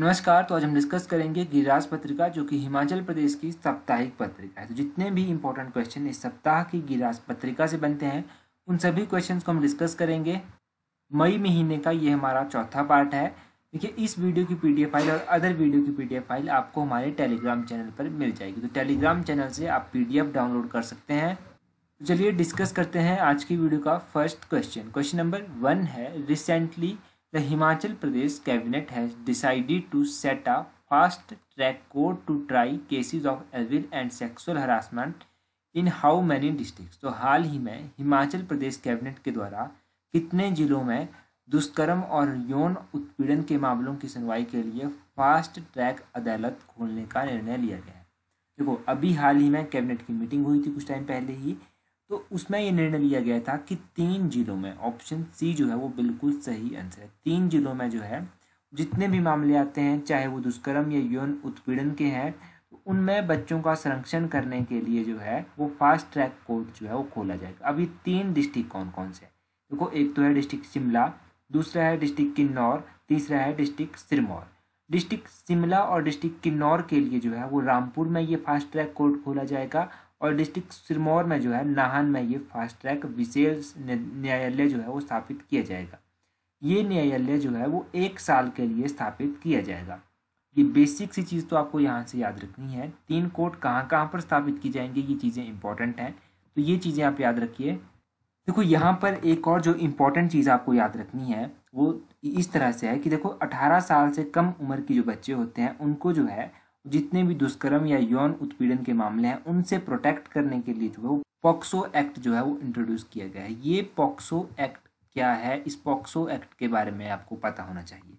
नमस्कार तो आज हम डिस्कस करेंगे गिरिराज पत्रिका जो कि हिमाचल प्रदेश की साप्ताहिक पत्रिका है तो जितने भी इंपॉर्टेंट क्वेश्चन इस सप्ताह की गिरिराज पत्रिका से बनते हैं उन सभी क्वेश्चंस को हम डिस्कस करेंगे मई महीने का ये हमारा चौथा पार्ट है देखिए इस वीडियो की पीडीएफ फाइल और अदर वीडियो की पीडीएफ फाइल आपको हमारे टेलीग्राम चैनल पर मिल जाएगी तो टेलीग्राम चैनल से आप पी डाउनलोड कर सकते हैं तो चलिए डिस्कस करते हैं आज की वीडियो का first question question number one है recently the Himachal Pradesh cabinet has decided to set a fast track court to try cases of evil and sexual harassment in how many district तो हाल ही में हिमाचल प्रदेश कैबिनेट के द्वारा कितने जिलों में दुष्कर्म और यौन उत्पीड़न के मामलों की सुनवाई के लिए फास्ट ट्रैक अदालत खोलने का निर्णय लिया गया है देखो अभी हाल ही में कैबिनेट की मीटिंग हुई थी कुछ टाइम पहले ही तो उसमें ये निर्णय लिया गया था कि तीन जिलों में ऑप्शन सी जो है वो बिल्कुल सही आंसर है तीन जिलों में जो है जितने भी मामले आते हैं चाहे वो दुष्कर्म या यौन उत्पीड़न के हैं तो उनमें बच्चों का संरक्षण करने के लिए जो है वो फास्ट ट्रैक कोर्ट जो है वो खोला जाएगा अभी तीन डिस्ट्रिक्ट कौन कौन से देखो एक तो है डिस्ट्रिक्ट शिमला दूसरा है डिस्ट्रिक्ट किन्नौर तीसरा है डिस्ट्रिक्ट सिरमौर डिस्ट्रिक्ट शिमला और डिस्ट्रिक्ट किन्नौर के लिए जो है वो रामपुर में ये फास्ट ट्रैक कोर्ट खोला जाएगा और डिस्ट्रिक्ट सिरमौर में जो है नाहन में ये फास्ट ट्रैक विशेष न्यायालय जो है वो स्थापित किया जाएगा ये न्यायालय जो है वो एक साल के लिए स्थापित किया जाएगा ये बेसिक सी चीज़ तो आपको यहाँ से याद रखनी है तीन कोर्ट कहाँ कहाँ पर स्थापित की जाएंगी ये चीज़ें इंपॉर्टेंट हैं तो ये चीज़ें आप याद रखिए देखो यहाँ पर एक और जो इम्पोर्टेंट चीज़ आपको याद रखनी है वो इस तरह से है कि देखो 18 साल से कम उम्र के जो बच्चे होते हैं उनको जो है जितने भी दुष्कर्म या यौन उत्पीड़न के मामले हैं उनसे प्रोटेक्ट करने के लिए जो है वो पॉक्सो एक्ट जो है वो इंट्रोड्यूस किया गया है ये पॉक्सो एक्ट क्या है इस पॉक्सो एक्ट के बारे में आपको पता होना चाहिए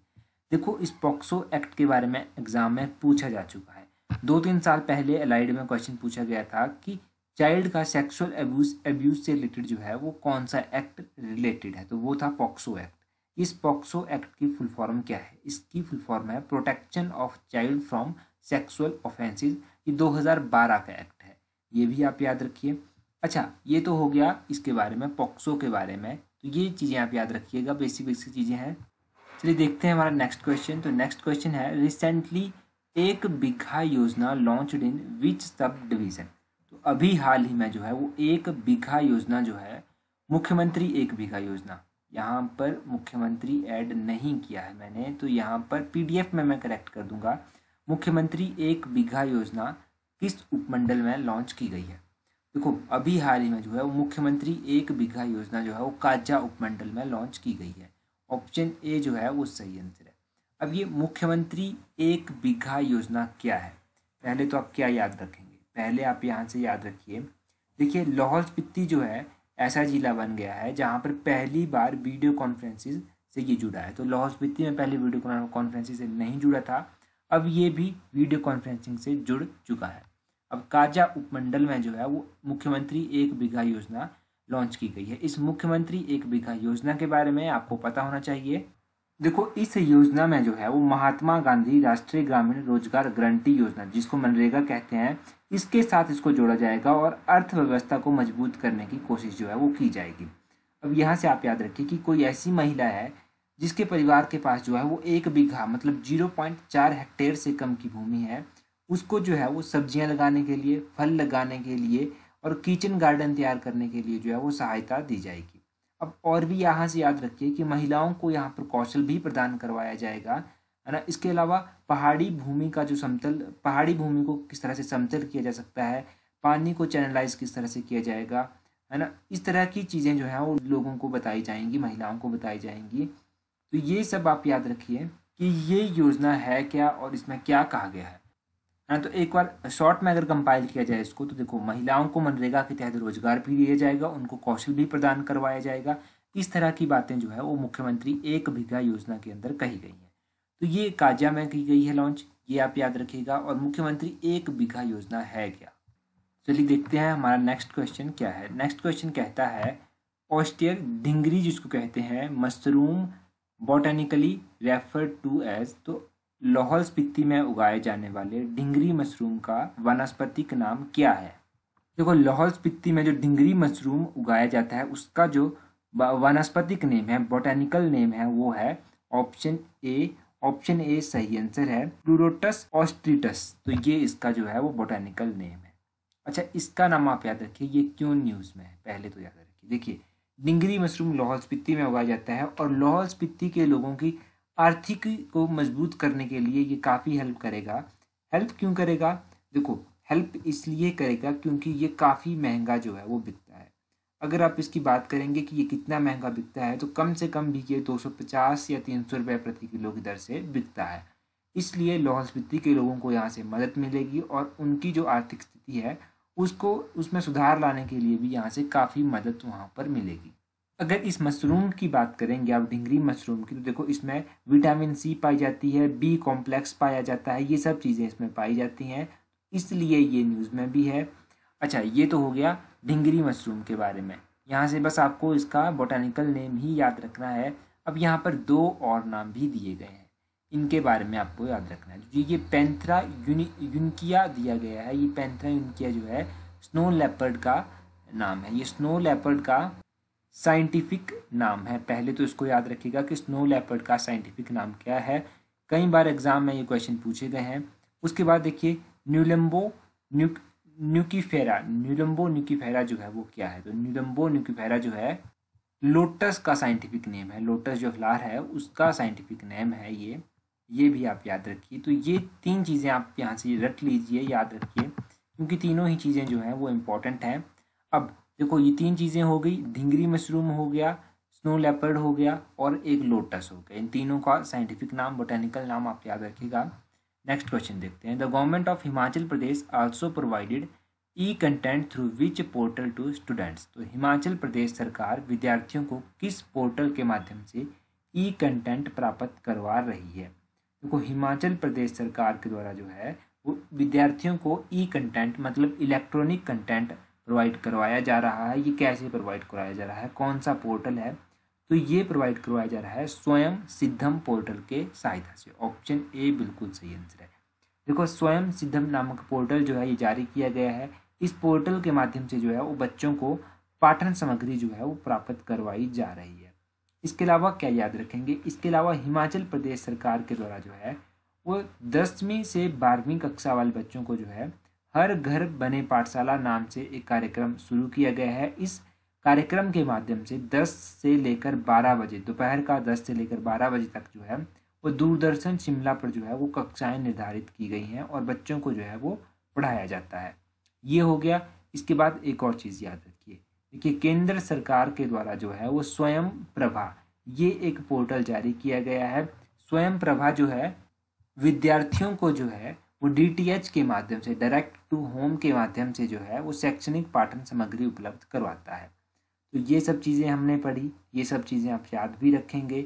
देखो इस पॉक्सो एक्ट के बारे में एग्जाम में पूछा जा चुका है दो तीन साल पहले एलाइड में क्वेश्चन पूछा गया था कि चाइल्ड का सेक्सुअल अब्यूज अब्यूज से रिलेटेड जो है वो कौन सा एक्ट रिलेटेड है तो वो था पॉक्सो एक्ट इस पॉक्सो एक्ट की फुल फॉर्म क्या है इसकी फुल फॉर्म है protection of child from sexual offences ये 2012 का एक्ट है ये भी आप याद रखिए अच्छा ये तो हो गया इसके बारे में पॉक्सो के बारे में तो ये चीज़ें आप याद रखिएगा बेसिक बेसिक चीज़ें हैं चलिए देखते हैं हमारा नेक्स्ट क्वेश्चन तो नेक्स्ट क्वेश्चन है रिसेंटली एक बिघा योजना launch in which sub division तो अभी हाल ही में जो है वो एक बिघा योजना जो है मुख्यमंत्री एक बिघा योजना यहाँ पर मुख्यमंत्री ऐड नहीं किया है मैंने तो यहाँ पर पीडीएफ में मैं करेक्ट कर दूंगा मुख्यमंत्री एक बीघा योजना किस उपमंडल में लॉन्च की गई है देखो अभी हाल ही में जो है वो मुख्यमंत्री एक बीघा योजना जो है वो काजा उपमंडल में लॉन्च की गई है ऑप्शन ए जो है वो सही आंसर है अब ये मुख्यमंत्री एक बीघा योजना क्या है पहले तो आप क्या याद रखेंगे पहले आप यहाँ से याद रखिए देखिए लाहौल स्पीति जो है ऐसा जिला बन गया है जहाँ पर पहली बार वीडियो कॉन्फ्रेंसिस से ये जुड़ा है तो लाहौल स्पीति में पहले वीडियो कॉन्फ्रेंसिस से नहीं जुड़ा था अब ये भी वीडियो कॉन्फ्रेंसिंग से जुड़ चुका है अब काजा उपमंडल में जो है वो मुख्यमंत्री एक बीघा योजना लॉन्च की गई है इस मुख्यमंत्री एक बीघा योजना के बारे में आपको पता होना चाहिए देखो इस योजना में जो है वो महात्मा गांधी राष्ट्रीय ग्रामीण रोजगार गारंटी योजना जिसको मनरेगा कहते हैं इसके साथ इसको जोड़ा जाएगा और अर्थव्यवस्था को मजबूत करने की कोशिश जो है वो की जाएगी अब यहाँ से आप याद रखिए कि कोई ऐसी महिला है जिसके परिवार के पास जो है वो एक बीघा मतलब जीरो पॉइंट चार हेक्टेयर से कम की भूमि है उसको जो है वो सब्जियां लगाने के लिए फल लगाने के लिए और किचन गार्डन तैयार करने के लिए जो है वो सहायता दी जाएगी अब और भी यहाँ से याद रखिए कि महिलाओं को यहाँ पर कौशल भी प्रदान करवाया जाएगा है ना इसके अलावा पहाड़ी भूमि का जो समतल पहाड़ी भूमि को किस तरह से समतल किया जा सकता है पानी को चैनलाइज किस तरह से किया जाएगा है ना इस तरह की चीज़ें जो हैं वो लोगों को बताई जाएंगी महिलाओं को बताई जाएंगी तो ये सब आप याद रखिए कि ये योजना है क्या और इसमें क्या कहा गया है ना तो एक बार शॉर्ट में अगर कंपाइल किया जाए इसको तो देखो महिलाओं को मनरेगा के तहत रोजगार भी दिया जाएगा उनको कौशल भी प्रदान करवाया जाएगा इस तरह की बातें जो है वो मुख्यमंत्री एक बीघा योजना के अंदर कही गई हैं तो ये काजिया में की गई है लॉन्च ये आप याद रखिएगा और मुख्यमंत्री एक बीघा योजना है क्या चलिए देखते हैं हमारा नेक्स्ट क्वेश्चन क्या है नेक्स्ट क्वेश्चन कहता है ऑस्टियर ढिंगरी जिसको कहते हैं mushroom botanically referred to as तो लाहौल स्पीति में उगाए जाने वाले ढिंगरी मशरूम का वनस्पतिक नाम क्या है देखो लाहौल स्पीति में जो ढिंगरी मशरूम उगाया जाता है उसका जो वनस्पतिक नेम है बॉटेनिकल नेम है वो है ऑप्शन ए ऑप्शन ए सही आंसर है प्लूरोटस ऑस्ट्रिटस तो ये इसका जो है वो बॉटेनिकल नेम है अच्छा इसका नाम आप याद रखिए ये क्यों न्यूज़ में है पहले तो याद रखिए देखिए डिंगरी मशरूम लाहौल स्पीति में उगाया जाता है और लाहौल स्पीति के लोगों की आर्थिकी को मजबूत करने के लिए ये काफ़ी हेल्प करेगा हेल्प क्यों करेगा देखो हेल्प इसलिए करेगा क्योंकि ये काफ़ी महंगा जो है वो बिकता है अगर आप इसकी बात करेंगे कि ये कितना महंगा बिकता है तो कम से कम भी ये 250 या 300 रुपए प्रति किलो की दर से बिकता है इसलिए लाहौल स्पीति के लोगों को यहाँ से मदद मिलेगी और उनकी जो आर्थिक स्थिति है उसको उसमें सुधार लाने के लिए भी यहाँ से काफ़ी मदद वहाँ पर मिलेगी अगर इस मशरूम की बात करेंगे आप ढिंगरी मशरूम की तो देखो इसमें विटामिन सी पाई जाती है बी कॉम्प्लेक्स पाया जाता है ये सब चीज़ें इसमें पाई जाती हैं इसलिए ये न्यूज़ में भी है अच्छा ये तो हो गया ढिंगरी मशरूम के बारे में यहाँ से बस आपको इसका बोटानिकल नेम ही याद रखना है अब यहाँ पर दो और नाम भी दिए गए हैं इनके बारे में आपको याद रखना है ये पैंथरा यूनि यूनकिया दिया गया है ये पैंथरा यूनकिया जो है स्नो लेपर्ड का नाम है ये स्नो लेपर्ड का साइंटिफिक नाम है पहले तो इसको याद रखिएगा कि स्नो लेपर्ड का साइंटिफिक नाम क्या है कई बार एग्जाम में ये क्वेश्चन पूछे गए हैं उसके बाद देखिए न्यूलम्बो न्यूकीफेरा न्यूलम्बो न्यूकीफेरा जो है वो क्या है तो न्यूलम्बो न्यूकीफेरा जो है लोटस का साइंटिफिक नेम है लोटस जो फ्लार है उसका साइंटिफिक नेम है ये ये भी आप याद रखिए तो ये तीन चीज़ें आप यहाँ से रख लीजिए याद रखिए क्योंकि तीनों ही चीज़ें जो हैं वो इम्पॉर्टेंट हैं अब देखो ये तीन चीज़ें हो गई ढिंगरी मशरूम हो गया स्नो लेपर्ड हो गया और एक लोटस हो गया इन तीनों का साइंटिफिक नाम बोटेनिकल नाम आप याद रखिएगा नेक्स्ट क्वेश्चन देखते हैं the government of Himachal Pradesh also provided e content through which portal to students तो हिमाचल प्रदेश सरकार विद्यार्थियों को किस पोर्टल के माध्यम से ई कंटेंट प्राप्त करवा रही है देखो हिमाचल प्रदेश सरकार के द्वारा जो है वो विद्यार्थियों को ई कंटेंट मतलब इलेक्ट्रॉनिक कंटेंट प्रोवाइड करवाया जा रहा है ये कैसे प्रोवाइड करवाया जा रहा है कौन सा पोर्टल है तो ये प्रोवाइड करवाया जा रहा है स्वयं सिद्धम पोर्टल के सहायता से ऑप्शन ए बिल्कुल सही आंसर है देखो स्वयं सिद्धम नामक पोर्टल जो है ये जारी किया गया है इस पोर्टल के माध्यम से जो है वो बच्चों को पाठन सामग्री जो है वो प्राप्त करवाई जा रही है इसके अलावा क्या याद रखेंगे इसके अलावा हिमाचल प्रदेश सरकार के द्वारा जो है वो दसवीं से बारहवीं कक्षा वाले बच्चों को जो है हर घर बने पाठशाला नाम से एक कार्यक्रम शुरू किया गया है इस कार्यक्रम के माध्यम से 10 से लेकर 12 बजे दोपहर का 10 से लेकर 12 बजे तक जो है वो दूरदर्शन शिमला पर जो है वो कक्षाएं निर्धारित की गई हैं और बच्चों को जो है वो पढ़ाया जाता है ये हो गया इसके बाद एक और चीज़ याद कि केंद्र सरकार के द्वारा जो है वो स्वयं प्रभा ये एक पोर्टल जारी किया गया है स्वयं प्रभा जो है विद्यार्थियों को जो है वो डीटीएच के माध्यम से डायरेक्ट टू होम के माध्यम से जो है वो शैक्षणिक पाठन सामग्री उपलब्ध करवाता है तो ये सब चीज़ें हमने पढ़ी ये सब चीज़ें आप याद भी रखेंगे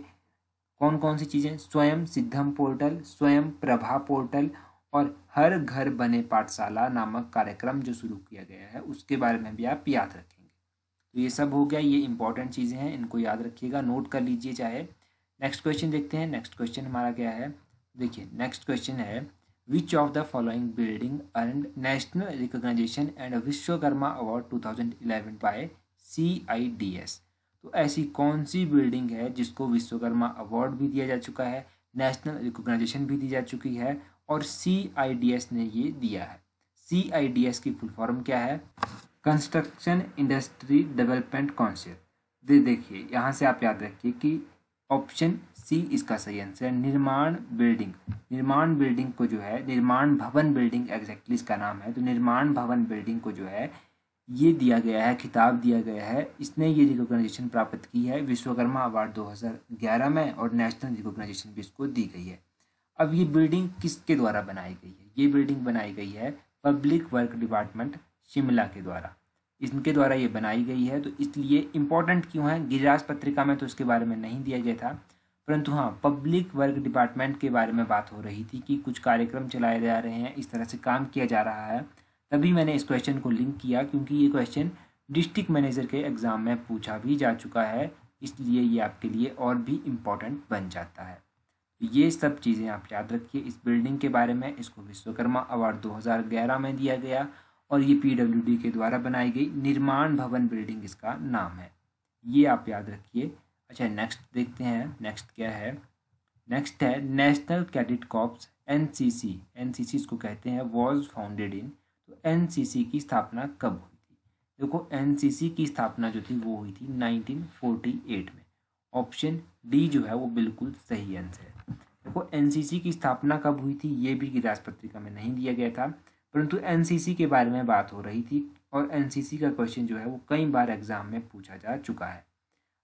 कौन कौन सी चीज़ें स्वयं सिद्धम पोर्टल स्वयं प्रभा पोर्टल और हर घर बने पाठशाला नामक कार्यक्रम जो शुरू किया गया है उसके बारे में भी आप याद रखें तो ये सब हो गया ये इंपॉर्टेंट चीज़ें हैं इनको याद रखिएगा नोट कर लीजिए चाहे नेक्स्ट क्वेश्चन देखते हैं नेक्स्ट क्वेश्चन हमारा क्या है देखिए नेक्स्ट क्वेश्चन है which of the following building and national recognition and Vishwakarma award 2011 by S तो ऐसी कौन सी बिल्डिंग है जिसको विश्वकर्मा अवार्ड भी दिया जा चुका है नेशनल रिकोगनाइजेशन भी दी जा चुकी है और सी ने ये दिया है सी की फुल फॉर्म क्या है कंस्ट्रक्शन इंडस्ट्री डेवलपमेंट काउंसिल दे देखिए यहाँ से आप याद रखिए कि ऑप्शन सी इसका सही आंसर है निर्माण बिल्डिंग निर्माण बिल्डिंग को जो है निर्माण भवन बिल्डिंग एग्जैक्टली इसका नाम है तो निर्माण भवन बिल्डिंग को जो है ये दिया गया है खिताब दिया गया है इसने ये रिकॉग्नाइजेशन प्राप्त की है विश्वकर्मा अवार्ड 2011 में और नेशनल रिकॉग्नाइजेशन भी इसको दी गई है अब ये बिल्डिंग किसके द्वारा बनाई गई है ये बिल्डिंग बनाई गई है पब्लिक वर्क डिपार्टमेंट शिमला के द्वारा इनके द्वारा ये बनाई गई है तो इसलिए इम्पोर्टेंट क्यों है गिरिराज पत्रिका में तो इसके बारे में नहीं दिया गया था परंतु हाँ पब्लिक वर्क डिपार्टमेंट के बारे में बात हो रही थी कि कुछ कार्यक्रम चलाए जा रहे हैं इस तरह से काम किया जा रहा है तभी मैंने इस क्वेश्चन को लिंक किया क्योंकि ये क्वेश्चन डिस्ट्रिक्ट मैनेजर के एग्ज़ाम में पूछा भी जा चुका है इसलिए ये आपके लिए और भी इम्पोर्टेंट बन जाता है तो ये सब चीज़ें आप याद रखिए इस बिल्डिंग के बारे में इसको विश्वकर्मा अवार्ड 2011 में दिया गया और ये डी के द्वारा बनाई गई निर्माण भवन बिल्डिंग इसका नाम है ये आप याद रखिए अच्छा नेक्स्ट देखते हैं नेक्स्ट क्या है नेक्स्ट है national cadet corps N C C N C C इसको कहते हैं वॉज फाउंडेड इन तो एन सी सी की स्थापना कब हुई थी देखो एन सी सी की स्थापना जो थी वो हुई थी 1948 में ऑप्शन डी जो है वो बिल्कुल सही आंसर है देखो एन सी सी की स्थापना कब हुई थी ये भी गिरास पत्रिका में नहीं दिया गया था परंतु एनसीसी के बारे में बात हो रही थी और एनसीसी का क्वेश्चन जो है वो कई बार एग्जाम में पूछा जा चुका है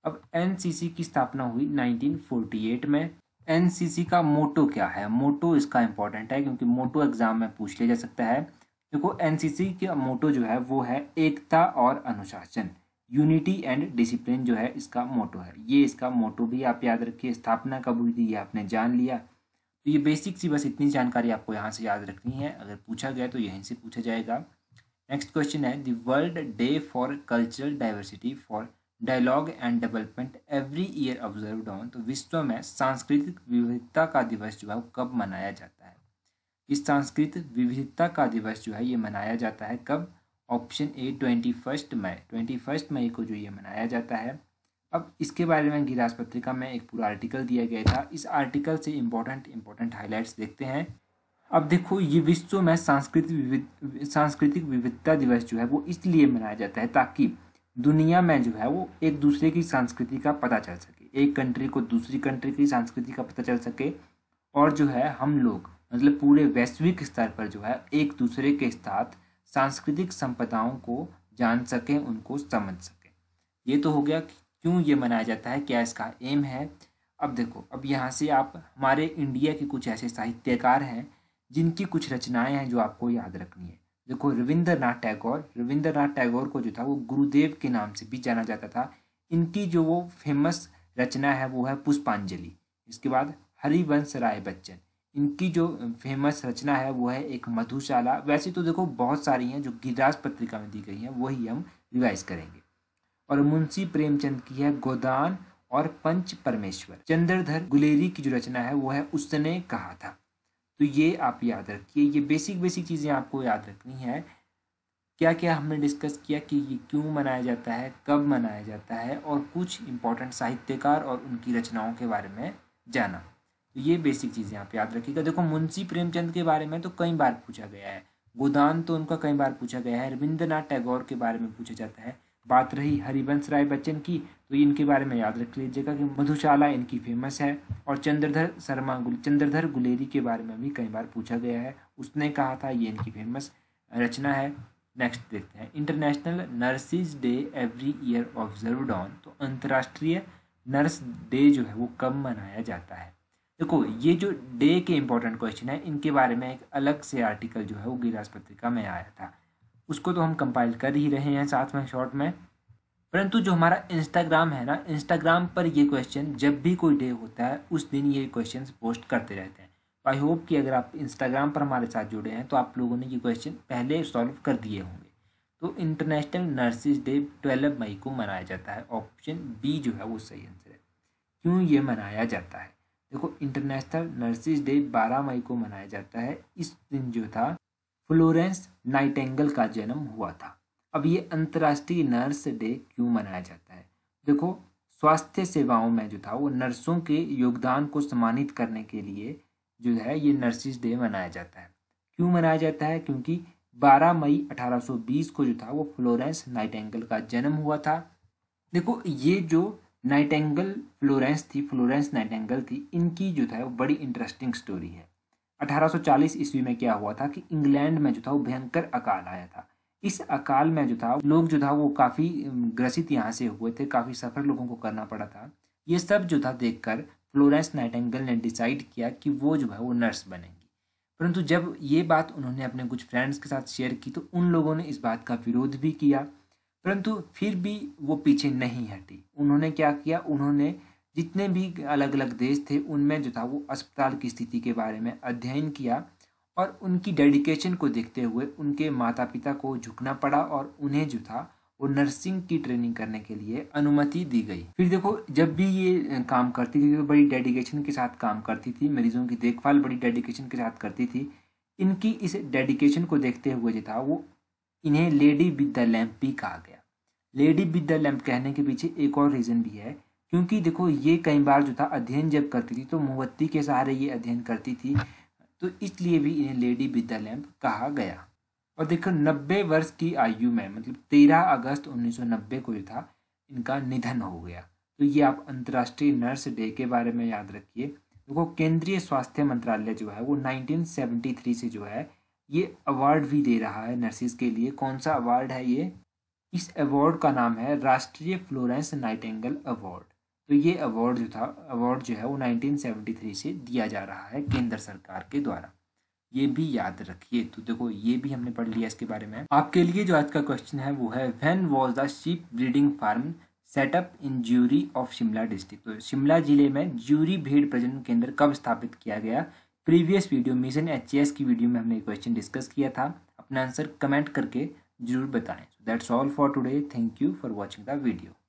अब एनसीसी की स्थापना हुई 1948 में एनसीसी का मोटो क्या है मोटो इसका इम्पोर्टेंट है क्योंकि मोटो एग्जाम में पूछ लिया जा सकता है देखो एनसीसी का मोटो जो है वो है एकता और अनुशासन यूनिटी एंड डिसिप्लिन जो है इसका मोटो है ये इसका मोटो भी आप याद रखिए स्थापना कब हुई थी ये आपने जान लिया तो ये बेसिक सी बस इतनी जानकारी आपको यहाँ से याद रखनी है अगर पूछा गया तो यहीं से पूछा जाएगा नेक्स्ट क्वेश्चन है the world day for cultural diversity for dialogue and development every year observe on तो विश्व में सांस्कृतिक विविधता का दिवस जो है कब मनाया जाता है इस सांस्कृतिक विविधता का दिवस जो है ये मनाया जाता है कब option A twenty first May twenty first May को जो ये मनाया जाता है अब इसके बारे में गिराज पत्रिका में एक पूरा आर्टिकल दिया गया था इस आर्टिकल से इम्पोर्टेंट इम्पोर्टेंट हाईलाइट्स देखते हैं अब देखो ये विश्व में सांस्कृतिक विविध सांस्कृतिक विविधता दिवस जो है वो इसलिए मनाया जाता है ताकि दुनिया में जो है वो एक दूसरे की संस्कृति का पता चल सके एक कंट्री को दूसरी कंट्री की संस्कृति का पता चल सके और जो है हम लोग मतलब पूरे वैश्विक स्तर पर जो है एक दूसरे के साथ सांस्कृतिक संपदाओं को जान सकें उनको समझ सकें ये तो हो गया क्यों ये मनाया जाता है क्या इसका एम है अब देखो अब यहाँ से आप हमारे इंडिया के कुछ ऐसे साहित्यकार हैं जिनकी कुछ रचनाएं हैं जो आपको याद रखनी है देखो रविंद्रनाथ टैगोर रविंद्रनाथ टैगोर को जो था वो गुरुदेव के नाम से भी जाना जाता था इनकी जो वो फेमस रचना है वो है पुष्पांजलि इसके बाद हरिवंश राय बच्चन इनकी जो फेमस रचना है वो है एक मधुशाला वैसे तो देखो बहुत सारी हैं जो गिरिराज पत्रिका में दी गई हैं वही हम रिवाइज करेंगे और मुंशी प्रेमचंद की है गोदान और पंच परमेश्वर चंद्रधर गुलेरी की जो रचना है वो है उसने कहा था तो ये आप याद रखिए ये बेसिक बेसिक चीज़ें आपको याद रखनी है क्या क्या हमने डिस्कस किया कि ये क्यों मनाया जाता है कब मनाया जाता है और कुछ इंपॉर्टेंट साहित्यकार और उनकी रचनाओं के बारे में जाना तो ये बेसिक चीज़ें आप याद रखिएगा देखो मुंशी प्रेमचंद के बारे में तो कई बार पूछा गया है गोदान तो उनका कई बार पूछा गया है रविंद्रनाथ टैगोर के बारे में पूछा जाता है बात रही हरिवंश राय बच्चन की तो इनके बारे में याद रख लीजिएगा कि मधुशाला इनकी फेमस है और चंद्रधर शर्मा चंद्रधर गुलेरी के बारे में भी कई बार पूछा गया है उसने कहा था ये इनकी फेमस रचना है नेक्स्ट देखते हैं international nurses day every year observe on तो अंतर्राष्ट्रीय नर्स डे जो है वो कब मनाया जाता है देखो ये जो डे के इम्पोर्टेंट क्वेश्चन है इनके बारे में एक अलग से आर्टिकल जो है वो गिरास पत्रिका में आया था उसको तो हम कंपाइल कर ही रहे हैं साथ में शॉर्ट में परंतु जो हमारा इंस्टाग्राम है ना इंस्टाग्राम पर ये क्वेश्चन जब भी कोई डे होता है उस दिन ये क्वेश्चन पोस्ट करते रहते हैं तो आई होप कि अगर आप इंस्टाग्राम पर हमारे साथ जुड़े हैं तो आप लोगों ने ये क्वेश्चन पहले सॉल्व कर दिए होंगे तो international nurses day twelve May को मनाया जाता है ऑप्शन बी जो है वो सही आंसर है क्यों ये मनाया जाता है देखो इंटरनेशनल नर्सिस डे बारह मई को मनाया जाता है इस दिन जो था फ्लोरेंस नाइटेंगल का जन्म हुआ था अब ये अंतर्राष्ट्रीय नर्स डे क्यों मनाया जाता है देखो स्वास्थ्य सेवाओं में जो था वो नर्सों के योगदान को सम्मानित करने के लिए जो है ये नर्सिस डे मनाया जाता है क्यों मनाया जाता है क्योंकि 12 मई 1820 को जो था वो फ्लोरेंस नाइटेंगल का जन्म हुआ था देखो ये जो नाइटेंगल फ्लोरेंस थी फ्लोरेंस नाइटेंगल थी इनकी जो था वो बड़ी इंटरेस्टिंग स्टोरी है 1840 ईस्वी में क्या हुआ था कि इंग्लैंड में जो था वो भयंकर अकाल आया था इस अकाल में जो था लोग जो था वो काफ़ी ग्रसित यहाँ से हुए थे काफ़ी सफ़र लोगों को करना पड़ा था ये सब जो था देखकर फ्लोरेंस नाइटेंगल ने डिसाइड किया कि वो जो है वो नर्स बनेंगी परंतु जब ये बात उन्होंने अपने कुछ फ्रेंड्स के साथ शेयर की तो उन लोगों ने इस बात का विरोध भी किया परंतु फिर भी वो पीछे नहीं हटी उन्होंने क्या किया उन्होंने जितने भी अलग अलग देश थे उनमें जो था वो अस्पताल की स्थिति के बारे में अध्ययन किया और उनकी डेडिकेशन को देखते हुए उनके माता पिता को झुकना पड़ा और उन्हें जो था वो नर्सिंग की ट्रेनिंग करने के लिए अनुमति दी गई फिर देखो जब भी ये काम करती थी तो बड़ी डेडिकेशन के साथ काम करती थी मरीजों की देखभाल बड़ी डेडिकेशन के साथ करती थी इनकी इस डेडिकेशन को देखते हुए जो था वो इन्हें लेडी विद द लैम्प भी कहा गया लेडी विद द लैम्प कहने के पीछे एक और रीज़न भी है क्योंकि देखो ये कई बार जो था अध्ययन जब करती थी तो मोमबत्ती के सहारे ये अध्ययन करती थी तो इसलिए भी इन्हें लेडी विद द लैम्प कहा गया और देखो नब्बे वर्ष की आयु में मतलब तेरह अगस्त 1990 को जो था इनका निधन हो गया तो ये आप अंतर्राष्ट्रीय नर्स डे के बारे में याद रखिए देखो केंद्रीय स्वास्थ्य मंत्रालय जो है वो 1973 से जो है ये अवार्ड भी दे रहा है नर्सिस के लिए कौन सा अवार्ड है ये इस अवार्ड का नाम है राष्ट्रीय फ्लोरेंस नाइटेंगल अवार्ड तो ये अवार्ड जो था अवार्ड जो है वो 1973 से दिया जा रहा है केंद्र सरकार के द्वारा ये भी याद रखिए तो देखो ये भी हमने पढ़ लिया इसके बारे में आपके लिए जो आज का क्वेश्चन है वो है when was the sheep breeding farm set up in Jeori of Shimla district तो शिमला जिले में ज्यूरी भेड़ प्रजनन केंद्र कब स्थापित किया गया प्रीवियस वीडियो मिशन एच की वीडियो में हमने क्वेश्चन डिस्कस किया था अपना आंसर कमेंट करके जरूर बताएं that's all for today thank you for watching the video